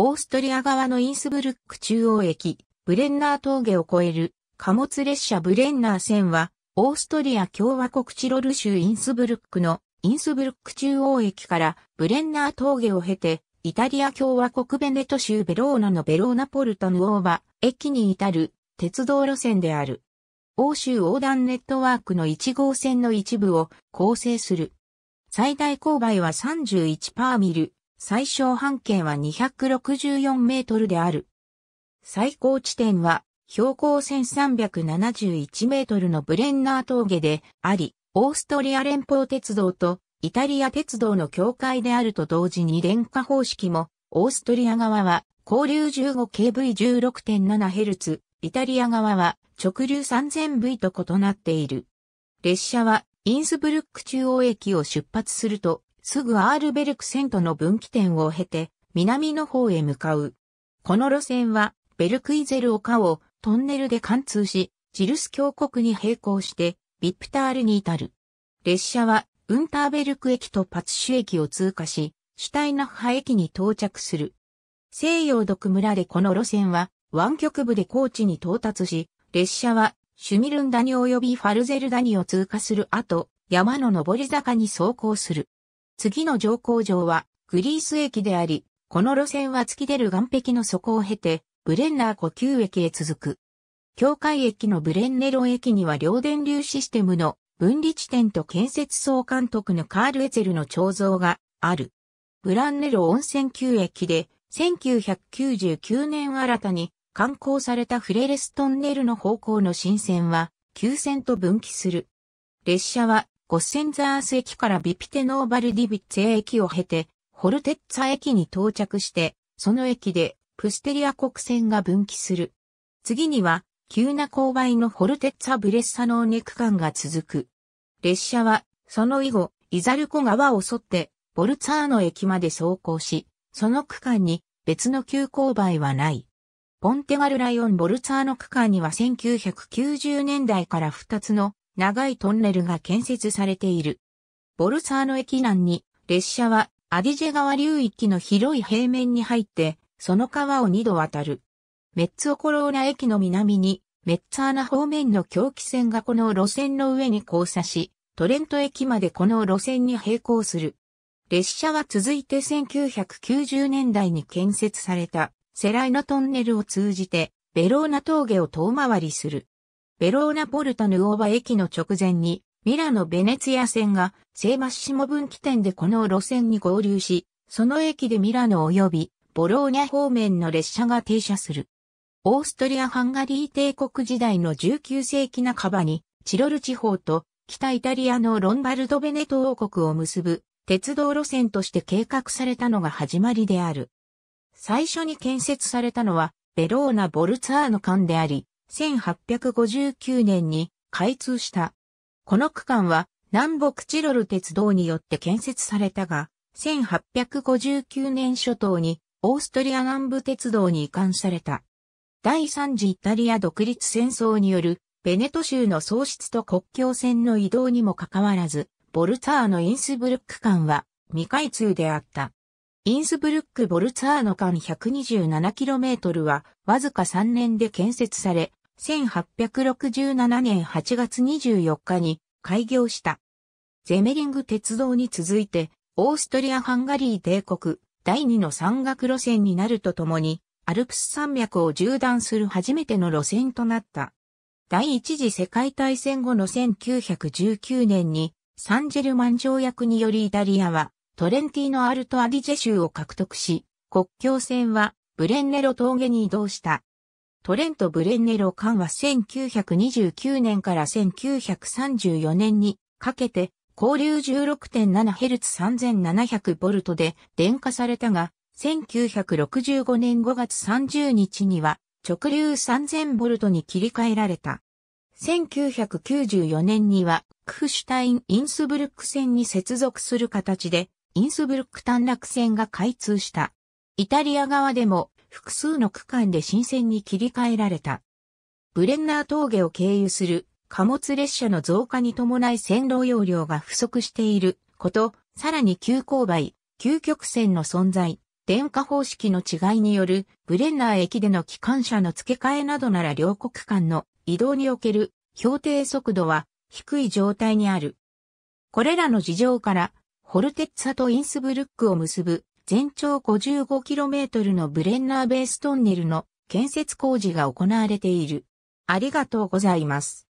オーストリア側のインスブルック中央駅、ブレンナー峠を越える貨物列車ブレンナー線は、オーストリア共和国チロル州インスブルックのインスブルック中央駅からブレンナー峠を経て、イタリア共和国ベネト州ベローナのベローナポルトヌオーバ駅に至る鉄道路線である。欧州横断ネットワークの1号線の一部を構成する。最大勾配は31パーミル、最小半径は264メートルである。最高地点は標高1371メートルのブレンナー峠であり、オーストリア連邦鉄道とイタリア鉄道の境界であると同時に電化方式も、オーストリア側は交流 15kV16.7Hz、イタリア側は直流 3000V と異なっている。列車はインスブルック中央駅を出発すると、すぐアールベルクセントの分岐点を経て、南の方へ向かう。この路線は、ベルクイゼル丘をトンネルで貫通し、ジルス峡谷に並行して、ビプタールに至る。列車は、ウンターベルク駅とパツシュ駅を通過し、シュタイナッハ駅に到着する。西洋独村でこの路線は、湾曲部で高地に到達し、列車は、シュミルンダニ及びファルゼルダニを通過する後、山の上り坂に走行する。次の乗降場はグリース駅であり、この路線は突き出る岩壁の底を経て、ブレンナー呼吸駅へ続く。境界駅のブレンネロ駅には両電流システムの分離地点と建設総監督のカール・エツェルの彫像がある。ブランネロ温泉旧駅で1999年新たに観光されたフレレストンネルの方向の新線は、旧線と分岐する。列車はゴッセンザース駅からビピテノーバルディビッツェ駅を経て、ホルテッツァ駅に到着して、その駅でプステリア国線が分岐する。次には、急な勾配のホルテッツァブレッサノーネ区間が続く。列車は、その以後、イザルコ川を沿って、ボルツァーノ駅まで走行し、その区間に別の急勾配はない。ポンテガルライオンボルツァーノ区間には1990年代から2つの長いトンネルが建設されている。ボルサーノ駅南に列車はアディジェ川流域の広い平面に入って、その川を二度渡る。メッツオコローラ駅の南にメッツァーナ方面の狂気線がこの路線の上に交差し、トレント駅までこの路線に並行する。列車は続いて1990年代に建設されたセライナトンネルを通じてベローナ峠を遠回りする。ベローナ・ポルタ・ヌオーバ駅の直前に、ミラノ・ベネツィア線が、セーマッシモ分岐点でこの路線に合流し、その駅でミラノ及び、ボローニャ方面の列車が停車する。オーストリア・ハンガリー帝国時代の19世紀半ばに、チロル地方と北イタリアのロンバルド・ベネト王国を結ぶ鉄道路線として計画されたのが始まりである。最初に建設されたのは、ベローナ・ボルツァーノ間であり、1859年に開通した。この区間は南北チロル鉄道によって建設されたが、1859年初頭にオーストリア南部鉄道に移管された。第三次イタリア独立戦争によるベネト州の喪失と国境線の移動にもかかわらず、ボルツァーのインスブルック間は未開通であった。インスブルック・ボルツァーノ間 127km はわずか3年で建設され、1867年8月24日に開業した。ゼメリング鉄道に続いて、オーストリア・ハンガリー帝国第2の山岳路線になるとともに、アルプス山脈を縦断する初めての路線となった。第一次世界大戦後の1919年にサンジェルマン条約によりイタリアはトレンティーノ・アルト・アディジェ州を獲得し、国境線はブレンネロ峠に移動した。トレント・ブレンネロ艦は1929年から1934年にかけて、交流 16.7Hz3700V で電化されたが、1965年5月30日には直流 3000V に切り替えられた。1994年にはクフシュタイン・インスブルック線に接続する形でインスブルック短絡線が開通した。イタリア側でも複数の区間で新線に切り替えられた。ブレンナー峠を経由する貨物列車の増加に伴い線路容量が不足していること、さらに急勾配、急曲線の存在、電化方式の違いによるブレンナー駅での機関車の付け替えなどなら両国間の移動における標定速度は低い状態にある。これらの事情から、ホルテッツァとインスブルックを結ぶ全長 55km のブレンナーベーストンネルの建設工事が行われている。ありがとうございます。